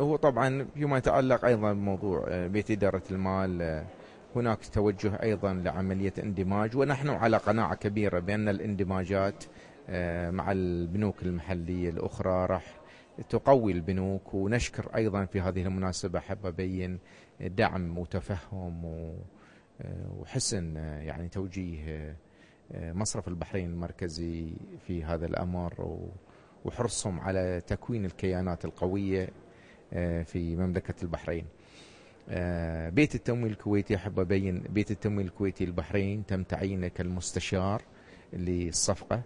هو طبعا فيما يتعلق ايضا بموضوع آه، بيت اداره المال آه، هناك توجه ايضا لعمليه اندماج ونحن على قناعه كبيره بان الاندماجات آه، مع البنوك المحليه الاخرى راح تقوي البنوك ونشكر ايضا في هذه المناسبه احب ابين دعم وتفهم وحسن يعني توجيه مصرف البحرين المركزي في هذا الامر وحرصهم على تكوين الكيانات القويه آه، في مملكة البحرين آه، بيت التمويل الكويتي أحب أبين بيت التمويل الكويتي البحرين تم تعيينه كالمستشار للصفقة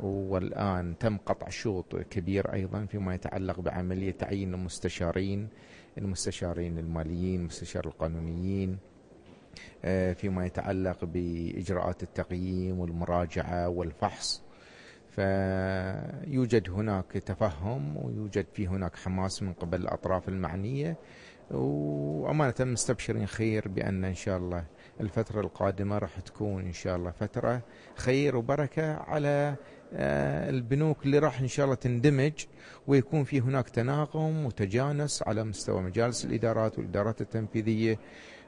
والآن تم قطع شوط كبير أيضا فيما يتعلق بعملية تعيين المستشارين المستشارين الماليين المستشار القانونيين آه، فيما يتعلق بإجراءات التقييم والمراجعة والفحص فيوجد هناك تفهم ويوجد في هناك حماس من قبل الأطراف المعنية وأمانة مستبشرين خير بأن إن شاء الله الفترة القادمة راح تكون إن شاء الله فترة خير وبركة على آه، البنوك اللي راح إن شاء الله تندمج ويكون في هناك تناغم وتجانس على مستوى مجالس الإدارات والإدارات التنفيذية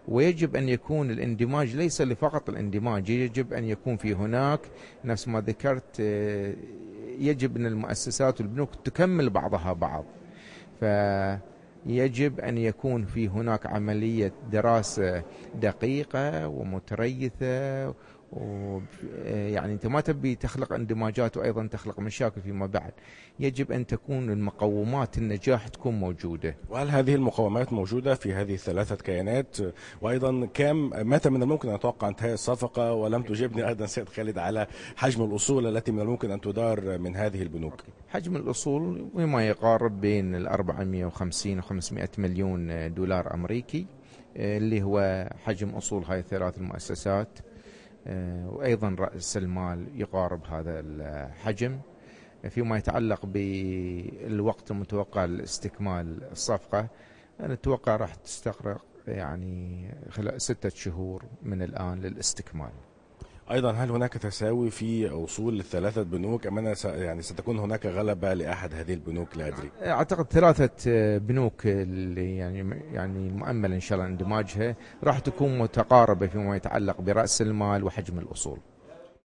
ويجب أن يكون الاندماج ليس فقط الاندماج يجب أن يكون في هناك نفس ما ذكرت آه، يجب أن المؤسسات والبنوك تكمل بعضها بعض فيجب أن يكون في هناك عملية دراسة دقيقة ومتريثة يعني انت ما تبي تخلق اندماجات وايضا تخلق مشاكل فيما بعد يجب ان تكون المقومات النجاح تكون موجوده وهل هذه المقومات موجوده في هذه الثلاثه كيانات وايضا كم متى من الممكن ان اتوقع انتهاء الصفقه ولم تجبني ايضا سيد خالد على حجم الاصول التي من الممكن ان تدار من هذه البنوك حجم الاصول بما يقارب بين ال 450 و 500 مليون دولار امريكي آه، اللي هو حجم اصول هاي الثلاث المؤسسات آه، وأيضا رأس المال يقارب هذا الحجم فيما يتعلق بالوقت المتوقع لاستكمال الصفقة نتوقع راح تستغرق يعني خلال ستة شهور من الآن للاستكمال ايضا هل هناك تساوي في وصول الثلاثة بنوك ام يعني ستكون هناك غلبه لاحد هذه البنوك لا ادري اعتقد ثلاثه آه، بنوك اللي يعني يعني مؤمل ان شاء الله اندماجها راح تكون متقاربه فيما يتعلق براس المال وحجم الاصول